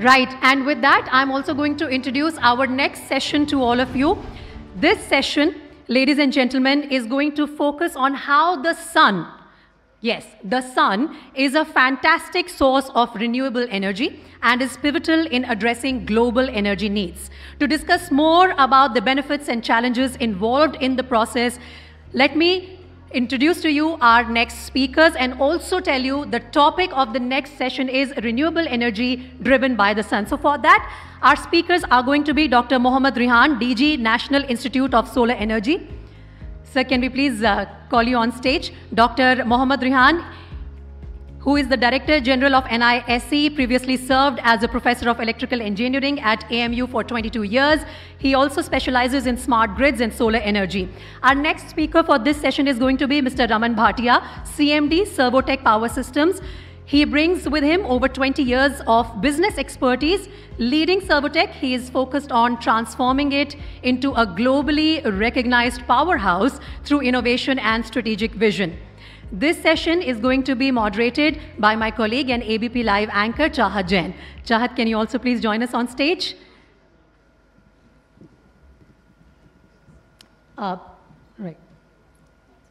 Right, and with that, I'm also going to introduce our next session to all of you. This session, ladies and gentlemen, is going to focus on how the sun, yes, the sun is a fantastic source of renewable energy and is pivotal in addressing global energy needs. To discuss more about the benefits and challenges involved in the process, let me introduce to you our next speakers and also tell you the topic of the next session is renewable energy driven by the sun. So for that, our speakers are going to be Dr. Mohammad Rihan, DG National Institute of Solar Energy. Sir, can we please uh, call you on stage? Dr. Mohammad Rihan who is the Director General of NISE, previously served as a Professor of Electrical Engineering at AMU for 22 years. He also specializes in smart grids and solar energy. Our next speaker for this session is going to be Mr. Raman Bhatia, CMD, Servotech Power Systems. He brings with him over 20 years of business expertise. Leading Servotech, he is focused on transforming it into a globally recognized powerhouse through innovation and strategic vision. This session is going to be moderated by my colleague and ABP Live anchor, Chahat Jain. Chahat, can you also please join us on stage? Uh, right.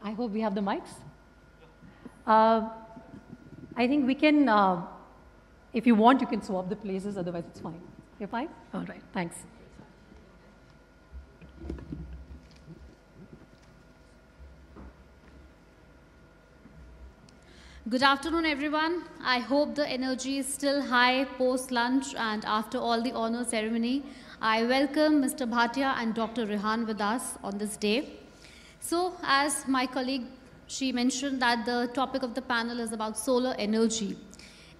I hope we have the mics. Uh, I think we can, uh, if you want, you can swap the places, otherwise it's fine. You're fine? All right, thanks. Good afternoon, everyone. I hope the energy is still high post-lunch and after all the honor ceremony. I welcome Mr. Bhatia and Dr. Rehan with us on this day. So as my colleague, she mentioned that the topic of the panel is about solar energy.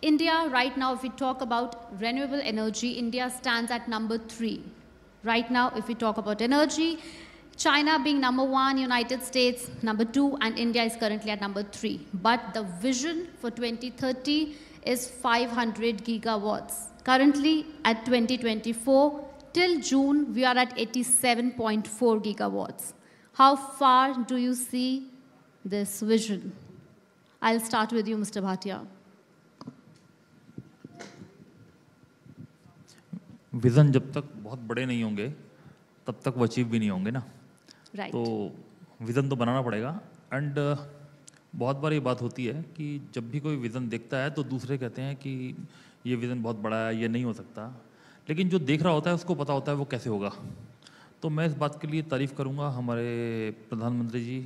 India, right now, if we talk about renewable energy, India stands at number three. Right now, if we talk about energy, China being number one, United States number two, and India is currently at number three. But the vision for 2030 is 500 gigawatts. Currently at 2024, till June, we are at 87.4 gigawatts. How far do you see this vision? I'll start with you, Mr. Bhatia. Vision, जब तक बहुत बड़े नहीं होंगे तब तक right. तो vision तो बनाना पड़ेगा एंड uh, बहुत बार ये बात होती है कि जब भी कोई विज़न देखता है तो दूसरे कहते हैं कि ये विज़न बहुत बड़ा है ये नहीं हो सकता लेकिन जो देख रहा होता है उसको पता होता है वो कैसे होगा तो मैं इस बात के लिए तारीफ़ करूँगा हमारे प्रधानमंत्री जी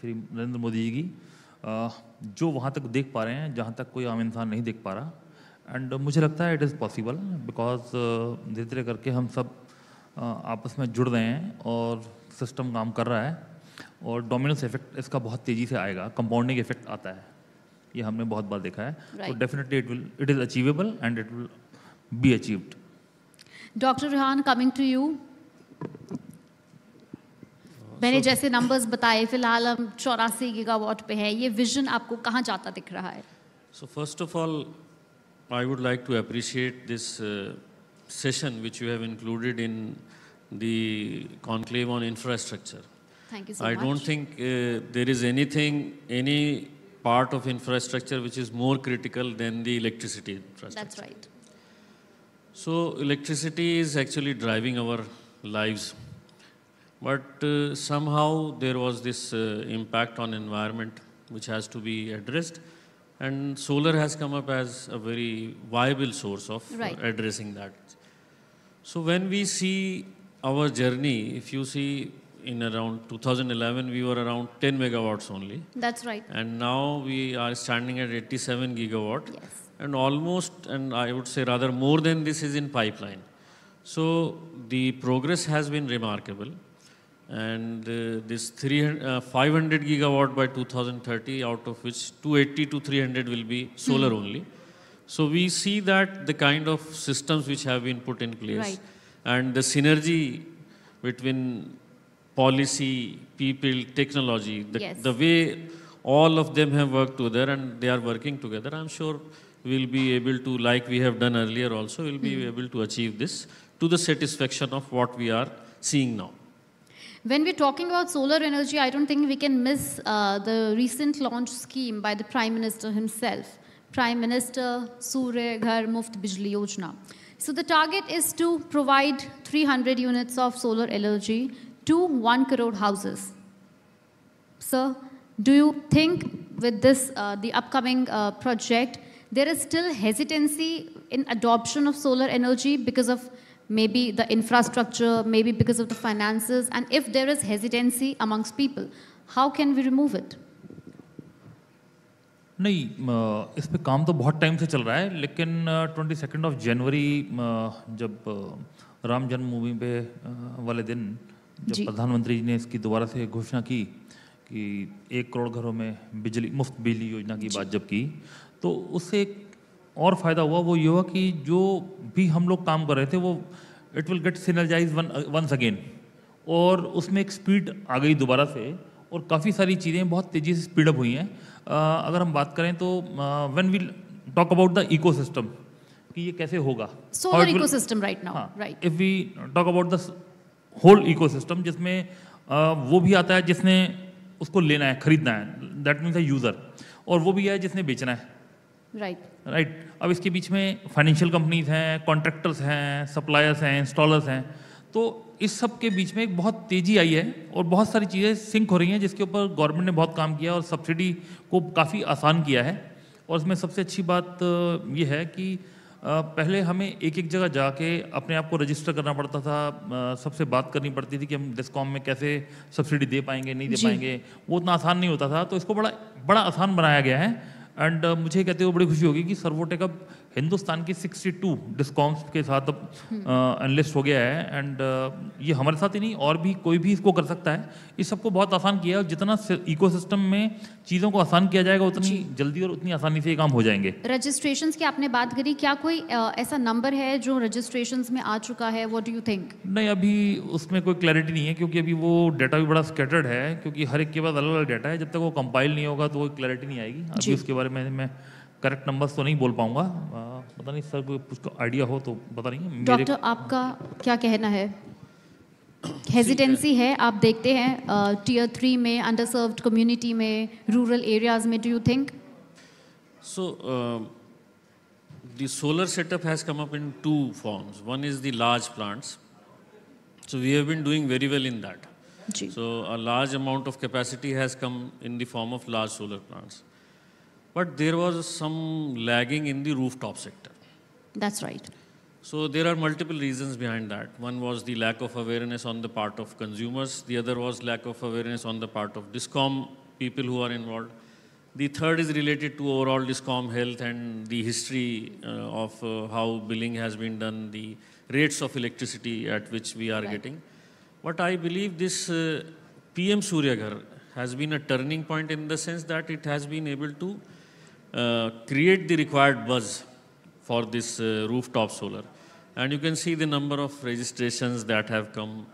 श्री नरेंद्र मोदी जी की जो वहाँ तक देख पा रहे हैं जहाँ तक कोई आम इंसान नहीं देख पा रहा एंड मुझे लगता है इट इज़ पॉसिबल बिकॉज धीरे धीरे करके हम सब आपस में जुड़ रहे हैं और सिस्टम काम कर रहा है और डोमिनस इफेक्ट इसका बहुत तेज़ी से आएगा कंपाउंडिंग इफेक्ट आता है ये हमने बहुत बार देखा है तो definitely it will it is achievable and it will be achieved doctor Rihan coming to you मैंने जैसे नंबर्स बताए फिलहाल हम चौरासी गीगावाट पे हैं ये विजन आपको कहाँ जाता दिख रहा है so first of all I would like to appreciate this session which you have included in the conclave on infrastructure. Thank you so I much. don't think uh, there is anything, any part of infrastructure which is more critical than the electricity infrastructure. That's right. So electricity is actually driving our lives. But uh, somehow there was this uh, impact on environment which has to be addressed. And solar has come up as a very viable source of right. addressing that. So when we see our journey, if you see in around 2011, we were around 10 megawatts only. That's right. And now we are standing at 87 gigawatt. Yes. And almost, and I would say rather more than this is in pipeline. So the progress has been remarkable. And uh, this 300, uh, 500 gigawatt by 2030, out of which 280 to 300 will be solar hmm. only. So we see that the kind of systems which have been put in place. Right and the synergy between policy, people, technology, the, yes. the way all of them have worked together and they are working together, I'm sure we'll be able to, like we have done earlier also, we'll be mm. able to achieve this to the satisfaction of what we are seeing now. When we're talking about solar energy, I don't think we can miss uh, the recent launch scheme by the Prime Minister himself, Prime Minister Surya Ghar Muft Bijli Yojana. So the target is to provide 300 units of solar energy to 1 crore houses. Sir, do you think with this, uh, the upcoming uh, project, there is still hesitancy in adoption of solar energy because of maybe the infrastructure, maybe because of the finances, and if there is hesitancy amongst people, how can we remove it? नहीं इस पर काम तो बहुत time से चल रहा है लेकिन ट्वेंटी सेकेंड ऑफ जनवरी जब राम जन्मभूमि पे वाले दिन जब प्रधानमंत्री जी ने इसकी दोबारा से घोषणा की कि एक करोड़ घरों में बिजली मुफ्त बिजली योजना की बात जब की तो उससे एक और फ़ायदा हुआ वो ये हुआ कि जो भी हम लोग काम कर रहे थे वो it will get synergise one once again और उसमें एक स्पीड आ गई दोबारा से और काफ़ी सारी चीज़ें बहुत तेज़ी से स्पीडअप हुई हैं अगर हम बात करें तो when we talk about the ecosystem कि ये कैसे होगा solar ecosystem right now right if we talk about the whole ecosystem जिसमें uh, वो भी आता है जिसने उसको लेना है खरीदना है दैट मीन्स अ यूज़र और वो भी है जिसने बेचना है राइट right. Right right. अब इसके बीच में फाइनेंशियल कंपनीज हैं कॉन्ट्रैक्टर्स हैं सप्लायर्स हैं इंस्टॉलर्स हैं तो इस सब के बीच में एक बहुत तेज़ी आई है और बहुत सारी चीज़ें सिंक हो रही हैं जिसके ऊपर गवर्नमेंट ने बहुत काम किया और सब्सिडी को काफ़ी आसान किया है और इसमें सबसे अच्छी बात ये है कि पहले हमें एक एक जगह जाके अपने आप को रजिस्टर करना पड़ता था सबसे बात करनी पड़ती थी कि हम डिस्कॉम में कैसे सब्सिडी दे पाएंगे नहीं दे पाएंगे वो उतना आसान नहीं होता था तो इसको बड़ा बड़ा आसान बनाया गया है एंड मुझे कहते हुए बड़ी खुशी होगी कि सर्वोटेक अब हिंदुस्तान की 62 टू डिस्कॉम्स के साथ अब एनलिस्ट हम्म। हो गया है एंड ये हमारे साथ ही नहीं और भी कोई भी इसको कर सकता है इस सबको बहुत आसान किया है जितना इकोसिस्टम में चीज़ों को आसान किया जाएगा उतनी जल्दी और उतनी आसानी से ये काम हो जाएंगे रजिस्ट्रेशन की आपने बात करी क्या कोई ऐसा नंबर है जो रजिस्ट्रेशन में आ चुका है वॉट यू थिंक नहीं अभी उसमें कोई क्लैरिटी नहीं है क्योंकि अभी वो डाटा भी बड़ा स्केटर्ड है क्योंकि हर एक के पास अलग अलग डाटा है जब तक वो कंपाइल नहीं होगा तो वो क्लैरिटी नहीं आएगी अभी उसके बारे में मैं करेक्ट नंबर्स तो नहीं बोल पाऊंगा पता नहीं सर कोई कुछ आइडिया हो तो पता नहीं डॉक्टर आपका क्या कहना है हेजिटेंसी है आप देखते हैं टीयर थ्री में अंडरसर्व कम्युनिटी में रूरल एरियाज में do you think so the setup has come up in two forms one is the large plants so we have been doing very well in that so a large amount of capacity has come in the form of large solar plants But there was some lagging in the rooftop sector. That's right. So there are multiple reasons behind that. One was the lack of awareness on the part of consumers. The other was lack of awareness on the part of DISCOM people who are involved. The third is related to overall DISCOM health and the history uh, of uh, how billing has been done, the rates of electricity at which we are right. getting. But I believe this uh, PM Suryaghar has been a turning point in the sense that it has been able to uh, create the required buzz for this uh, rooftop solar. And you can see the number of registrations that have come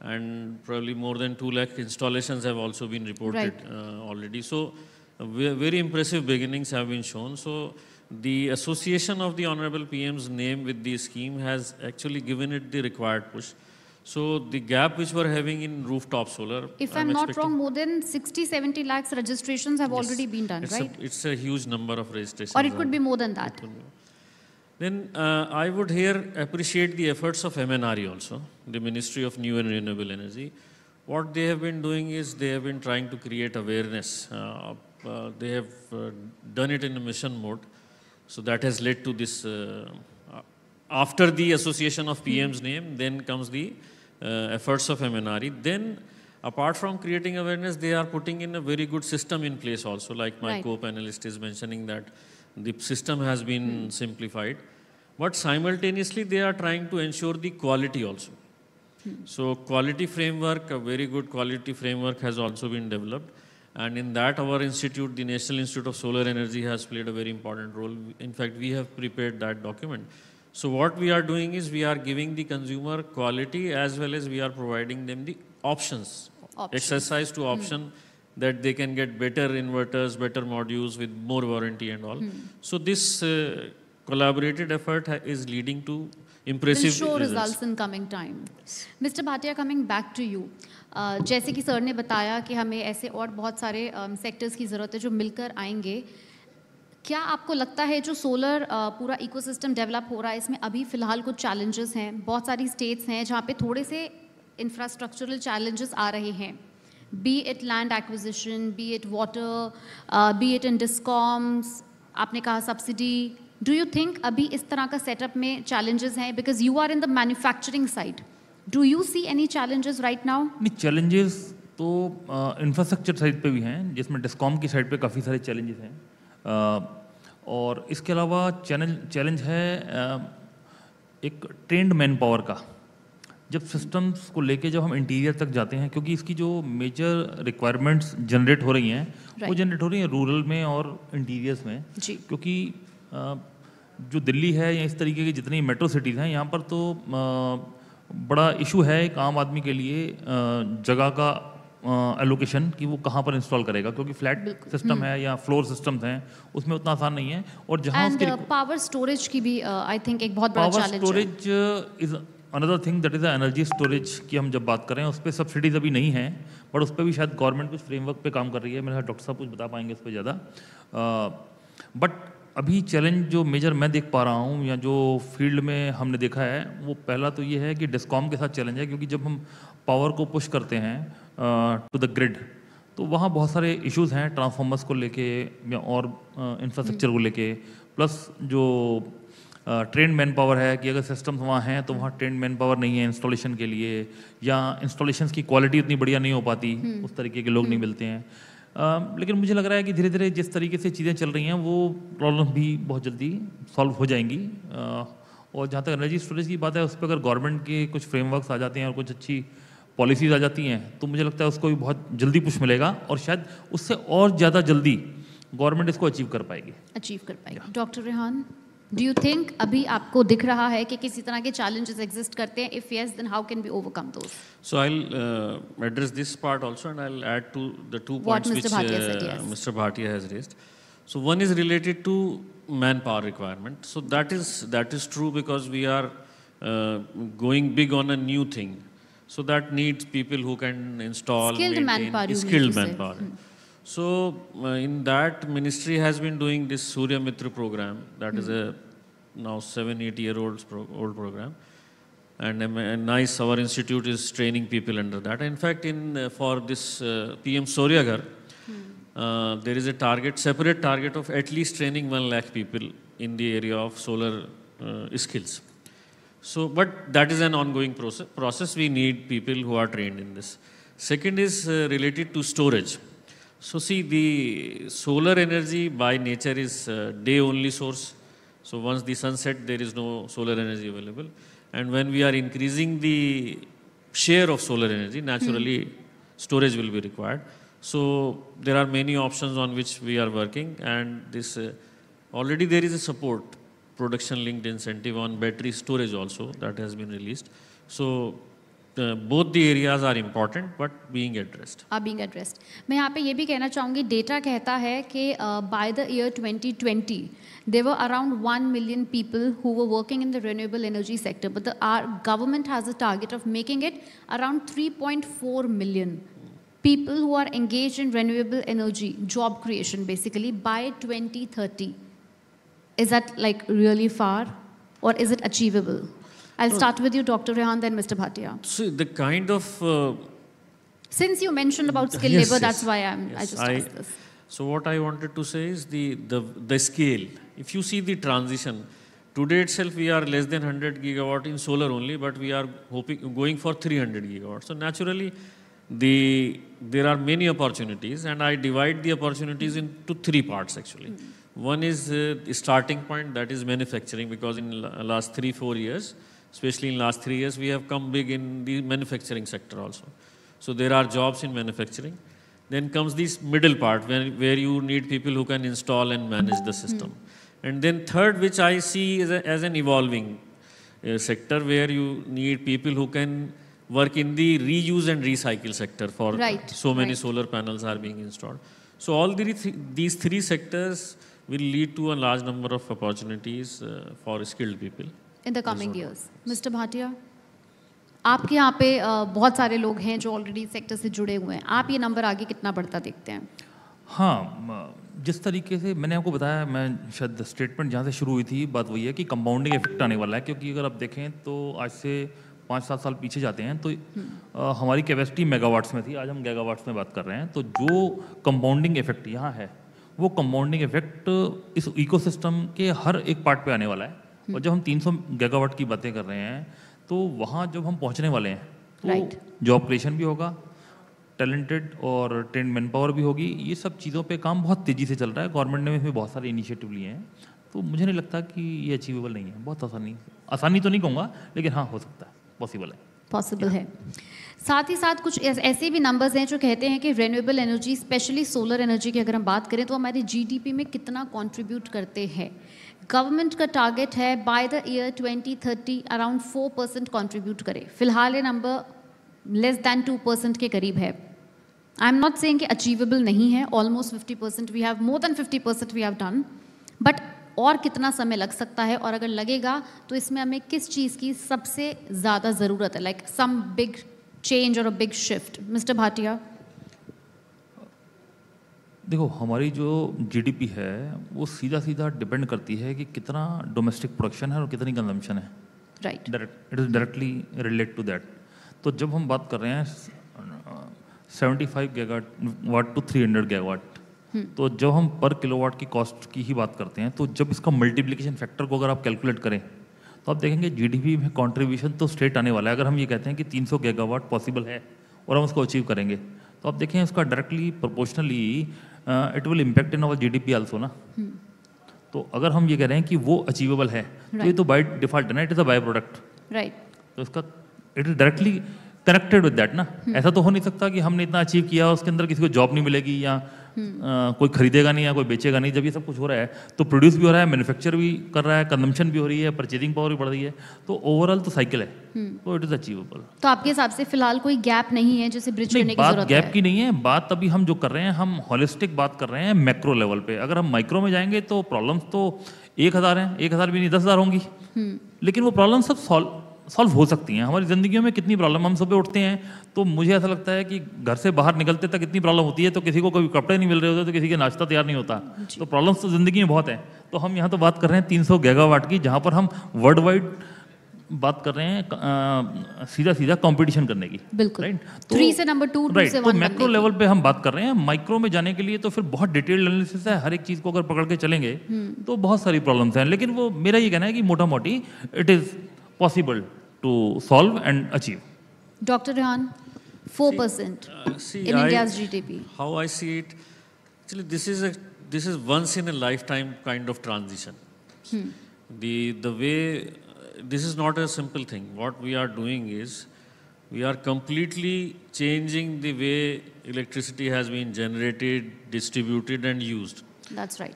and probably more than 2 lakh installations have also been reported right. uh, already. So uh, very impressive beginnings have been shown. So the association of the Honorable PM's name with the scheme has actually given it the required push. So the gap which we're having in rooftop solar. If I'm, I'm not wrong, more than 60, 70 lakhs registrations have yes. already been done, it's right? A, it's a huge number of registrations. Or it could be more than that. Then uh, I would here appreciate the efforts of MNRE also, the Ministry of New and Renewable Energy. What they have been doing is they have been trying to create awareness. Uh, uh, they have uh, done it in a mission mode. So that has led to this uh, after the association of PM's name, then comes the uh, efforts of MNRE. Then, apart from creating awareness, they are putting in a very good system in place also. Like my right. co-panelist is mentioning that the system has been mm. simplified, but simultaneously they are trying to ensure the quality also. So, quality framework, a very good quality framework has also been developed. And in that, our institute, the National Institute of Solar Energy, has played a very important role. In fact, we have prepared that document so what we are doing is we are giving the consumer quality as well as we are providing them the options, options. exercise to option mm. that they can get better inverters, better modules with more warranty and all. Mm. So this uh, collaborated effort is leading to impressive show results. results in coming time. Mr. Bhatia, coming back to you. Uh, जैसे कि sir ने बताया कि हमें ऐसे और बहुत सारे um, क्या आपको लगता है जो सोलर पूरा इकोसिस्टम डेवलप हो रहा है इसमें अभी फ़िलहाल कुछ चैलेंजेस हैं बहुत सारी स्टेट्स हैं जहाँ पे थोड़े से इंफ्रास्ट्रक्चरल चैलेंजेस आ रहे हैं be it land acquisition be it water be it in discoms आपने कहा सब्सिडी डू यू थिंक अभी इस तरह का सेटअप में चैलेंजेस हैं because you are in the manufacturing side do you see any challenges right now नहीं challenges तो इंफ्रास्ट्रक्चर साइड पे भी हैं जिसमें डिस्कॉम की साइड पे काफ़ी सारे चैलेंजेस हैं और इसके अलावा चैनल चैलेंज है एक ट्रेंड मैन पावर का जब सिस्टम्स को लेके जब हम इंटीरियर तक जाते हैं क्योंकि इसकी जो मेजर रिक्वायरमेंट्स जनरेट हो रही हैं right. वो जनरेट हो रही हैं रूरल में और इंटीरियर्स में जी. क्योंकि जो दिल्ली है या इस तरीके की जितनी मेट्रो सिटीज़ हैं यहाँ पर तो बड़ा इशू है एक आम आदमी के लिए जगह का एलोकेशन कि वो कहाँ पर इंस्टॉल करेगा क्योंकि फ्लैट सिस्टम हम्म। है या फ्लोर सिस्टम है उसमें उतना आसान नहीं है और जहाँ पावर स्टोरेज uh, की भी आई uh, थिंक एक बहुत power storage is another thing that is energy storage की हम जब बात करें उस पर सब्सिडीज अभी नहीं है बट उस पर भी शायद गवर्नमेंट कुछ फ्रेमवर्क पे काम कर रही है मेरे डॉक्टर साहब कुछ बता पाएंगे उस पर ज़्यादा बट अभी चैलेंज जो मेजर मैं देख पा रहा हूँ या जो फील्ड में हमने देखा है वो पहला तो ये है कि डिस्कॉम के साथ चैलेंज है क्योंकि जब हम पावर को पुश करते हैं टू द ग्रिड तो वहाँ बहुत सारे इश्यूज हैं ट्रांसफॉर्मर्स को लेके या और इंफ्रास्ट्रक्चर को लेके प्लस जो ट्रेंड मैन पावर है कि अगर सिस्टम्स वहाँ हैं तो वहाँ ट्रेंड मैन पावर नहीं है इंस्टॉलेशन के लिए या इंस्टॉलेशन की क्वालिटी उतनी बढ़िया नहीं हो पाती हम्म। उस तरीके के लोग नहीं हम्म। मिलते हैं आ, लेकिन मुझे लग रहा है कि धीरे धीरे जिस तरीके से चीज़ें चल रही हैं वो प्रॉब्लम भी बहुत जल्दी सॉल्व हो जाएंगी आ, और जहाँ तक एनर्जी स्टोरेज की बात है उस पर अगर गवर्नमेंट के कुछ फ्रेमवर्क्स आ जाते हैं और कुछ अच्छी पॉलिसीज आ जाती हैं तो मुझे लगता है उसको भी बहुत जल्दी पुश मिलेगा और शायद उससे और ज़्यादा जल्दी गवर्नमेंट इसको अचीव कर पाएगी अचीव कर पाएगी doctor Rehan do you think अभी आपको दिख रहा है कि किसी तरह के चैलेंजेस एग्जिस्ट करते हैं if yes then how can be overcome those so I address this part also and I will add to the two points which mister Bhatia has raised so one is related to man power requirement so that is that is true because we are going big on a new thing So that needs people who can install, skilled maintain, manpower, skilled manpower. Hmm. So uh, in that, ministry has been doing this Surya Mitra program. That is hmm. a now seven, eight year old pro old program, and a nice our institute is training people under that. In fact, in uh, for this uh, PM Surya hmm. Uh, there is a target, separate target of at least training one lakh people in the area of solar uh, skills. So, but that is an ongoing process. process. We need people who are trained in this. Second is uh, related to storage. So see, the solar energy by nature is uh, day-only source. So once the sun set, there is no solar energy available. And when we are increasing the share of solar energy, naturally mm. storage will be required. So there are many options on which we are working and this uh, already there is a support production linked incentive on battery storage also that has been released. So uh, both the areas are important but being addressed. Are being addressed. I यहाँ पे ये भी कहना चाहूँगी data कहता है uh, by the year 2020 there were around 1 million people who were working in the renewable energy sector but the our government has a target of making it around 3.4 million people who are engaged in renewable energy job creation basically by 2030. Is that like really far or is it achievable? I'll start with you, Dr. Rehan, then Mr. Bhatia. See, the kind of... Uh, Since you mentioned about skilled yes, labor, yes, that's why I'm, yes, I just I, asked this. So what I wanted to say is the, the, the scale. If you see the transition, today itself we are less than 100 gigawatt in solar only, but we are hoping going for 300 gigawatt. So naturally, the, there are many opportunities and I divide the opportunities into three parts actually. Mm. One is uh, starting point, that is manufacturing, because in last three, four years, especially in last three years, we have come big in the manufacturing sector also. So there are jobs in manufacturing. Then comes this middle part, where, where you need people who can install and manage the system. Mm. And then third, which I see as, a, as an evolving uh, sector, where you need people who can work in the reuse and recycle sector for right. so many right. solar panels are being installed. So all the th these three sectors will lead to a large number of opportunities uh, for skilled people. In the coming years. Mr. Bhatia? आपके यहाँ पे बहुत सारे लोग हैं जो already sector से जुड़े हुए हैं आप ये नंबर आगे कितना बढ़ता देखते हैं हाँ जिस तरीके से मैंने आपको बताया मैं शायद स्टेटमेंट जहाँ से शुरू हुई थी बात वही है कि कंपाउंडिंग इफेक्ट आने वाला है क्योंकि अगर आप देखें तो आज से पाँच सात साल पीछे जाते हैं तो आ, हम्म। हमारी कैपेसिटी मेगावाट्स में थी आज हम गीगावाट्स में बात कर रहे हैं तो जो कंपाउंडिंग इफेक्ट यहाँ है वो कंपाउंडिंग इफेक्ट इस इकोसिस्टम के हर एक पार्ट पे आने वाला है हम्म। और जब हम 300 गीगावाट की बातें कर रहे हैं तो वहाँ जब हम पहुँचने वाले हैं राइट जॉब क्रिएशन भी होगा टैलेंटेड और ट्रेंड मैन पावर भी होगी ये सब चीज़ों पे काम बहुत तेज़ी से चल रहा है गवर्नमेंट ने इसमें बहुत सारे इनिशिएटिव लिए हैं तो मुझे नहीं लगता कि ये अचीवेबल नहीं है बहुत आसानी आसानी तो नहीं कहूँगा लेकिन हाँ हो सकता है पॉसिबल है पॉसिबल है साथ ही साथ कुछ ऐसे भी नंबर्स हैं जो कहते हैं कि renewable energy specially solar energy की अगर हम बात करें तो हमारे जीडीपी में कितना कंट्रीब्यूट करते हैं गवर्नमेंट का टारगेट है by the year 2030 around 4 percent contribute करे फिलहाल ये number less than two percent के करीब है आई एम नॉट सेंग कि अचीवेबल नहीं है almost fifty percent we have more than fifty percent we have done but और कितना समय लग सकता है और अगर लगेगा तो इसमें हमें किस चीज़ की सबसे ज़्यादा ज़रूरत है like some big change or a big shift? Mr. Bhatia? देखो हमारी जो जीडीपी है वो सीधा सीधा डिपेंड करती है कि कितना डोमेस्टिक प्रोडक्शन है और कितनी कंजम्पशन है right it is directly relate to that तो जब हम बात कर रहे हैं seventy five gigawatt two three hundred gigawatt तो जब हम पर किलोवाट की कॉस्ट की ही बात करते हैं तो जब इसका मल्टीप्लिकेशन फैक्टर को अगर आप कैलकुलेट करें तो आप देखेंगे जीडीपी में कंट्रीब्यूशन तो स्टेट आने वाला है अगर हम ये कहते हैं कि 300 गीगावाट पॉसिबल है और हम उसको अचीव करेंगे तो आप देखें उसका directly proportionally it will impact in our जी आल्सो ना हम्म। तो अगर हम ये कह रहे हैं कि वो अचीवेबल है तो right. तो ये तो बाई डिफॉल्ट है ना it is a by product right तो इसका it is directly connected with that ना हम्म। ऐसा तो हो नहीं सकता कि हमने इतना अचीव किया उसके अंदर किसी को जॉब नहीं मिलेगी या हम्म। कोई खरीदेगा नहीं या कोई बेचेगा नहीं जब ये सब कुछ हो रहा है तो प्रोड्यूस भी हो रहा है मैन्युफैक्चर भी कर रहा है कंजम्पशन भी हो रही है परचेजिंग पावर भी बढ़ रही है तो ओवरऑल तो साइकिल है हम्म। तो इट इज अचीवेबल तो आपके हिसाब से फिलहाल कोई गैप नहीं है जैसे ब्रिज करने की बात गैप की नहीं है बात अभी हम जो कर रहे हैं हम होलिस्टिक बात कर रहे हैं मैक्रो लेवल पे अगर हम माइक्रो में जाएंगे तो प्रॉब्लम्स तो एक हज़ार हैं एक हज़ार भी नहीं दस हज़ार होंगी हम्म। लेकिन वो प्रॉब्लम सब सॉल्व सॉल्व हो सकती हैं हमारी ज़िंदगी में कितनी प्रॉब्लम हम सुबह उठते हैं तो मुझे ऐसा लगता है कि घर से बाहर निकलते तक इतनी प्रॉब्लम होती है तो किसी को कभी कपड़े नहीं मिल रहे होते तो किसी के नाश्ता तैयार नहीं होता तो प्रॉब्लम्स तो ज़िंदगी में बहुत हैं तो हम यहाँ तो बात कर रहे हैं तीन सौ गैगावाट की जहाँ पर हम वर्ल्ड वाइड बात कर रहे हैं सीधा सीधा कंपटीशन करने की बिल्कुल राइट तो, थ्री से नंबर टू राइट तो मैक्रो लेवल पे हम बात कर रहे हैं माइक्रो में जाने के लिए तो फिर बहुत डिटेल्ड एनालिसिस है हर एक चीज़ को अगर पकड़ के चलेंगे हम्म। तो बहुत सारी प्रॉब्लम्स हैं लेकिन वो मेरा ये कहना है कि मोटा मोटी it is possible to solve and achieve. Dr. Rehan, 4% uh, in I, India's GDP. How I see it, actually this is, a, this is once in a lifetime kind of transition. Hmm. The, the way, this is not a simple thing. What we are doing is, we are completely changing the way electricity has been generated, distributed and used. That's right.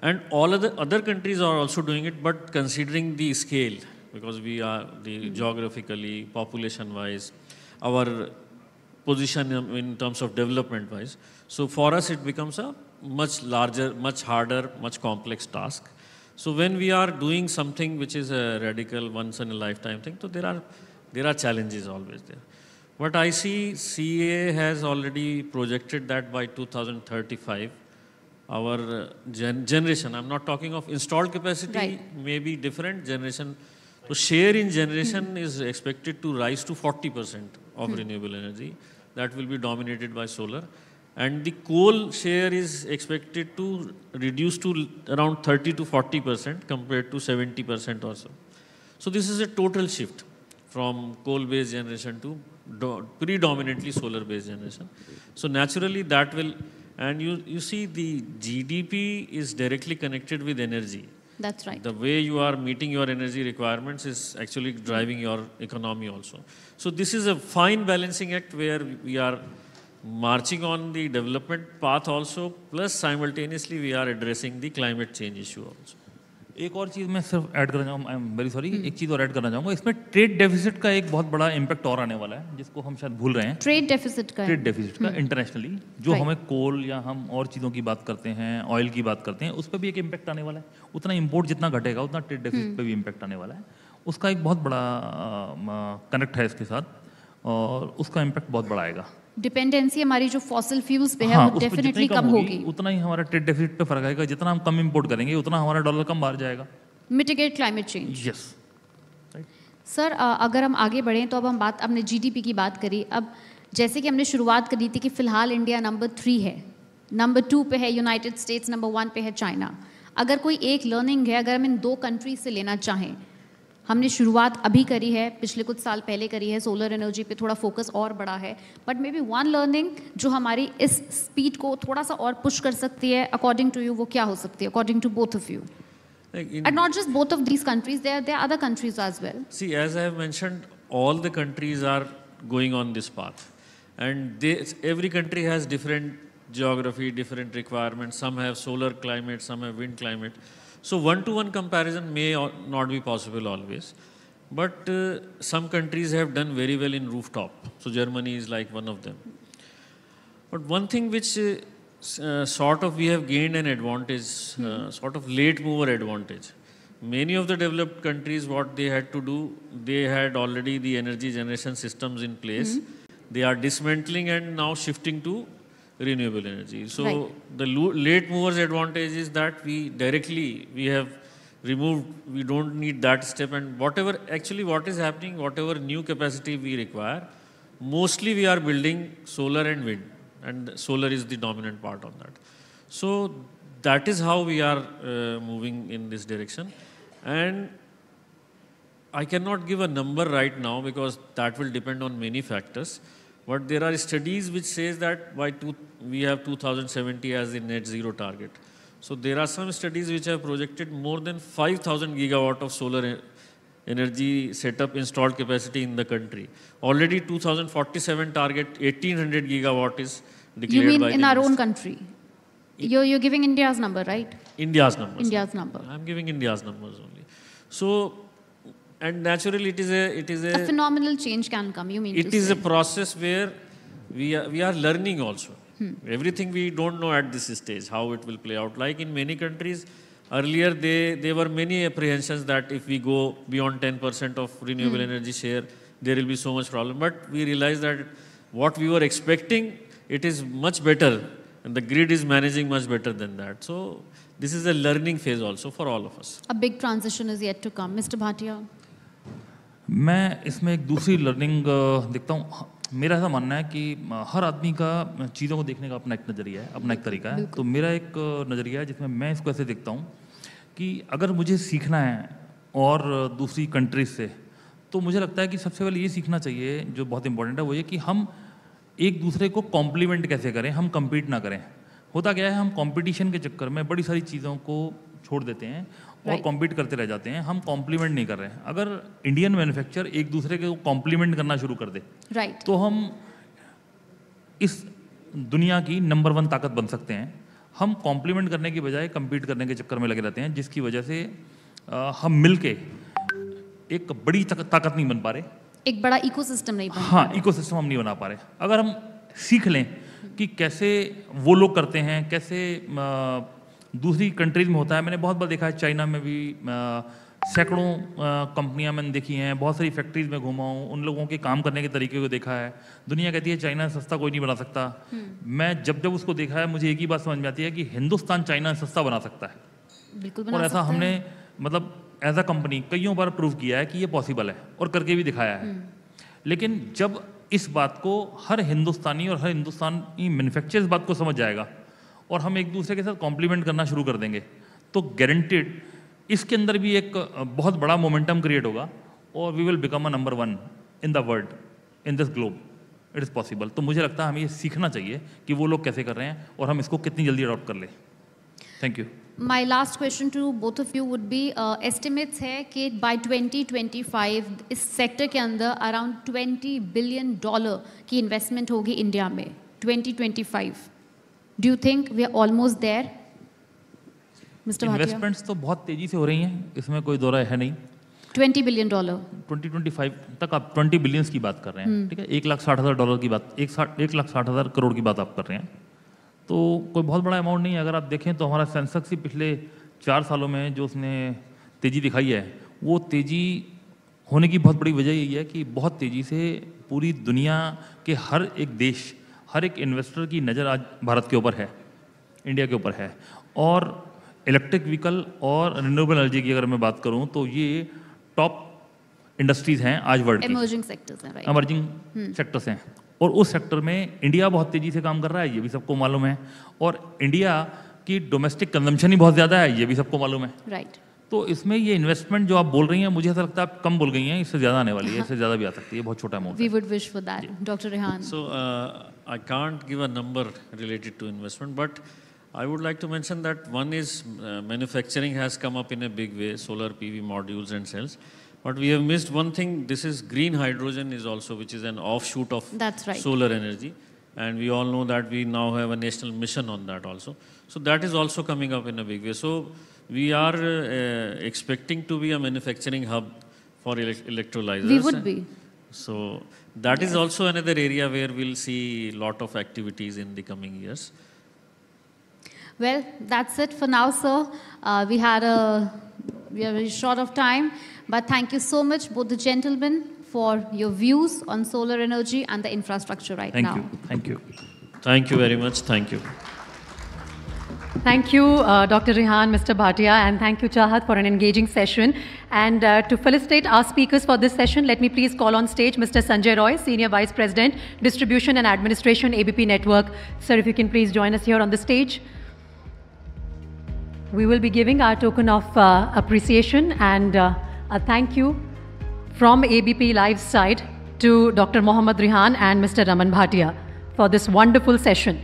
And all other, other countries are also doing it, but considering the scale because we are the geographically, population-wise, our position in terms of development-wise. So for us, it becomes a much larger, much harder, much complex task. So when we are doing something which is a radical, once-in-a-lifetime thing, so there are, there are challenges always there. But I see CA has already projected that by 2035, our uh, gen generation, I'm not talking of installed capacity, right. may be different, generation so share in generation is expected to rise to 40% of hmm. renewable energy. That will be dominated by solar. And the coal share is expected to reduce to around 30 to 40% compared to 70% or so. So this is a total shift from coal-based generation to predominantly solar-based generation. So naturally that will, and you, you see the GDP is directly connected with energy. That's right. The way you are meeting your energy requirements is actually driving your economy also. So this is a fine balancing act where we are marching on the development path also, plus simultaneously we are addressing the climate change issue also. एक और चीज़ मैं सिर्फ add करना चाहूँगा I am very sorry एक चीज़ और add करना चाहूँगा इसमें ट्रेड डेफिसिट का एक बहुत बड़ा इम्पैक्ट और आने वाला है जिसको हम शायद भूल रहे हैं ट्रेड डेफिसिट का ट्रेड डेफिसिट का इंटरनेशनली हम्म। जो right. हमें कोल या हम और चीज़ों की बात करते हैं ऑयल की बात करते हैं उस पर भी एक इम्पैक्ट आने वाला है उतना इम्पोर्ट जितना घटेगा उतना ट्रेड डेफिसिट पर भी इम्पैक्ट आने वाला है उसका एक बहुत बड़ा कनेक्ट है इसके साथ और उसका इम्पैक्ट बहुत बड़ा आएगा डिपेंडेंसी हमारी जो फॉसिल फ्यूल्स पे है हाँ, वो डेफिनेटली कम, कम होगी उतना ही हमारा ट्रेड डेफिसिट पे फर्क आएगा जितना हम कम इंपोर्ट करेंगे उतना हमारा डॉलर कम बाहर जाएगा mitigate climate change yes sir अगर हम आगे बढ़ें तो अब हम बात अपने जीडीपी की बात करी अब जैसे कि हमने शुरुआत करी थी कि फ़िलहाल इंडिया नंबर थ्री है नंबर टू पे है यूनाइटेड स्टेट्स नंबर वन पे है चाइना अगर कोई एक लर्निंग है अगर हम इन दो कंट्रीज से लेना चाहें हमने शुरुआत अभी करी है पिछले कुछ साल पहले करी है सोलर एनर्जी पे थोड़ा फोकस और बढ़ा है but maybe one learning जो हमारी इस स्पीड को थोड़ा सा और पुश कर सकती है अकॉर्डिंग टू यू वो क्या हो सकती है according to both of you and not just both of these countries there there other countries as well see as I all the countries are going on this path and every country has different geography different requirement some have solar climate some have wind climate So one-to-one comparison may not be possible always. But uh, some countries have done very well in rooftop. So Germany is like one of them. But one thing which uh, uh sort of we have gained an advantage, uh, hmm. sort of late mover advantage. Many of the developed countries, what they had to do, they had already the energy generation systems in place. Hmm. They are dismantling and now shifting to renewable energy. So right. the late movers advantage is that we directly, we have removed, we don't need that step and whatever, actually what is happening, whatever new capacity we require, mostly we are building solar and wind and solar is the dominant part on that. So that is how we are uh, moving in this direction and I cannot give a number right now because that will depend on many factors. But there are studies which says that by two, we have 2070 as the net zero target. So there are some studies which have projected more than 5,000 gigawatt of solar energy setup installed capacity in the country. Already 2047 target 1800 gigawatt is declared You mean by in our own country? You're, you're giving India's number, right? India's number. India's number. I'm giving India's numbers only. So and naturally it is a it is a, a phenomenal change can come you mean it is say. a process where we are, we are learning also hmm. everything we don't know at this stage how it will play out like in many countries earlier they there were many apprehensions that if we go beyond 10% of renewable hmm. energy share there will be so much problem but we realize that what we were expecting it is much better and the grid is managing much better than that. So this is a learning phase also for all of us. A big transition is yet to come. Mr. Bhatia. मैं इसमें एक दूसरी learning देखता हूँ मेरा ऐसा मानना है कि हर आदमी का चीज़ों को देखने का अपना एक नज़रिया है अपना एक तरीका है तो मेरा एक नज़रिया है जिसमें मैं इसको ऐसे देखता हूँ कि अगर मुझे सीखना है और दूसरी कंट्रीज से तो मुझे लगता है कि सबसे पहले ये सीखना चाहिए जो बहुत इंपॉर्टेंट है वो ये कि हम एक दूसरे को कॉम्प्लीमेंट कैसे करें हम कम्पीट ना करें होता क्या है हम कॉम्पिटिशन के चक्कर में बड़ी सारी चीज़ों को छोड़ देते हैं और कॉम्पीट करते रह जाते हैं हम कॉम्प्लीमेंट नहीं कर रहे हैं अगर इंडियन मैन्युफैक्चर एक दूसरे को कॉम्प्लीमेंट करना शुरू कर दे राइट तो हम इस दुनिया की नंबर वन ताकत बन सकते हैं हम कॉम्प्लीमेंट करने की बजाय कम्पीट करने के चक्कर में लगे रहते हैं जिसकी वजह से आ, हम मिल के एक बड़ी ताकत, ताकत नहीं बन पा रहे एक बड़ा इकोसिस्टम नहीं बन हाँ इकोसिस्टम हम नहीं बना पा रहे अगर हम सीख लें कि कैसे वो लोग करते हैं कैसे आ, दूसरी कंट्रीज में होता है मैंने बहुत बार देखा है चाइना में भी सैकड़ों कंपनियां मैंने देखी हैं बहुत सारी फैक्ट्रीज में घूमा हूँ उन लोगों के काम करने के तरीके को देखा है दुनिया कहती है चाइना सस्ता कोई नहीं बना सकता हम्म। मैं जब जब उसको देखा है मुझे एक ही बात समझ में आती है कि हिंदुस्तान चाइना सस्ता बना सकता है बिल्कुल और ऐसा हमने मतलब एज अ कंपनी कईयों बार प्रूव किया है कि ये पॉसिबल है और करके भी दिखाया है हम्म। लेकिन जब इस बात को हर हिंदुस्तानी और हर हिंदुस्तानी मैन्युफैक्चर इस बात को समझ जाएगा और हम एक दूसरे के साथ कॉम्प्लीमेंट करना शुरू कर देंगे तो गारंटेड इसके अंदर भी एक बहुत बड़ा मोमेंटम क्रिएट होगा और we will become a number one in the world in this globe it is possible तो मुझे लगता है हमें ये सीखना चाहिए कि वो लोग कैसे कर रहे हैं और हम इसको कितनी जल्दी अडॉप्ट कर लें thank you My last question to both of you would be uh, estimates है कि by 2025 इस सेक्टर के अंदर around 20 बिलियन डॉलर की इन्वेस्टमेंट होगी इंडिया में 2025 do you think we are almost there mister investments तो बहुत तेजी से हो रही हैं इसमें कोई दो राय है नहीं 20 बिलियन डॉलर 2025 तक आप 20 बिलियंस की बात कर रहे हैं हम्म। ठीक है एक लाख साठ हज़ार डॉलर की बात एक साठ एक लाख साठ हज़ार करोड़ की बात आप कर रहे हैं तो कोई बहुत बड़ा अमाउंट नहीं है अगर आप देखें तो हमारा सेंसेक्स ही पिछले चार सालों में जो उसने तेज़ी दिखाई है वो तेज़ी होने की बहुत बड़ी वजह यही है कि बहुत तेज़ी से पूरी दुनिया के हर एक देश हर एक इन्वेस्टर की नज़र आज भारत के ऊपर है इंडिया के ऊपर है और इलेक्ट्रिक व्हीकल और रिन्यूएबल एनर्जी की अगर मैं बात करूं तो ये टॉप इंडस्ट्रीज हैं आज वर्ल्ड इमर्जिंग सेक्टर्स हैं इमर्जिंग हम्म। सेक्टर्स हैं और उस सेक्टर में इंडिया बहुत तेज़ी से काम कर रहा है ये भी सबको मालूम है और इंडिया की डोमेस्टिक कंजम्पशन ही बहुत ज़्यादा है ये भी सबको मालूम है राइट right. तो इसमें ये इन्वेस्टमेंट जो आप बोल रही हैं मुझे ऐसा लगता है आप कम बोल गई हैं इससे ज़्यादा आने वाली है इससे हाँ। ज़्यादा भी आ सकती है बहुत छोटा amount we would wish for that doctor Rehan so I can't give a number related to investment, but I would like to mention that one is uh, manufacturing has come up in a big way, solar PV modules and cells. But we have missed one thing. This is green hydrogen is also, which is an offshoot of right. solar energy. And we all know that we now have a national mission on that also. So that is also coming up in a big way. So we are uh, expecting to be a manufacturing hub for ele electrolyzers. We would be. So that is also another area where we'll see a lot of activities in the coming years. Well, that's it for now, sir. Uh, we had a we are very short of time, but thank you so much, both the gentlemen, for your views on solar energy and the infrastructure right thank now. Thank you. Thank you. Thank you very much. Thank you. Thank you, uh, Dr. Rihan, Mr. Bhatia, and thank you, Chahat, for an engaging session. And uh, to felicitate our speakers for this session, let me please call on stage Mr. Sanjay Roy, Senior Vice President, Distribution and Administration, ABP Network. Sir, if you can please join us here on the stage. We will be giving our token of uh, appreciation and uh, a thank you from ABP Live side to Dr. Mohammad Rihan and Mr. Raman Bhatia for this wonderful session.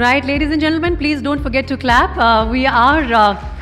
Right, ladies and gentlemen, please don't forget to clap. Uh, we are uh,